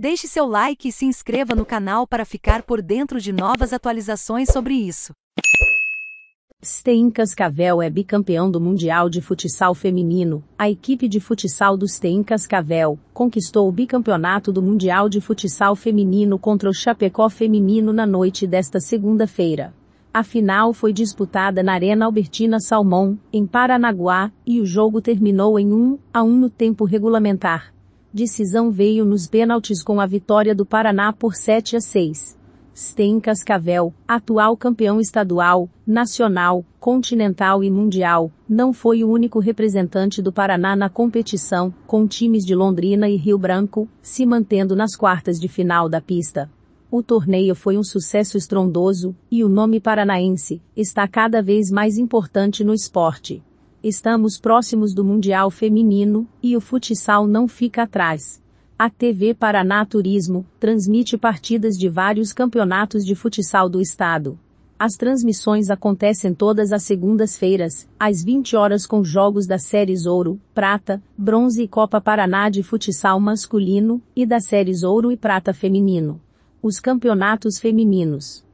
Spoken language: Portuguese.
Deixe seu like e se inscreva no canal para ficar por dentro de novas atualizações sobre isso. Stein Cascavel é bicampeão do Mundial de Futsal Feminino. A equipe de futsal do Stein Cascavel conquistou o bicampeonato do Mundial de Futsal Feminino contra o Chapecó Feminino na noite desta segunda-feira. A final foi disputada na Arena Albertina Salmão, em Paranaguá, e o jogo terminou em 1 a 1 no tempo regulamentar. Decisão veio nos pênaltis com a vitória do Paraná por 7 a 6. Sten Cascavel, atual campeão estadual, nacional, continental e mundial, não foi o único representante do Paraná na competição, com times de Londrina e Rio Branco, se mantendo nas quartas de final da pista. O torneio foi um sucesso estrondoso, e o nome paranaense está cada vez mais importante no esporte. Estamos próximos do Mundial Feminino, e o futsal não fica atrás. A TV Paraná Turismo transmite partidas de vários campeonatos de futsal do estado. As transmissões acontecem todas as segundas-feiras, às 20 horas com jogos das séries Ouro, Prata, Bronze e Copa Paraná de futsal masculino e das séries Ouro e Prata feminino. Os campeonatos femininos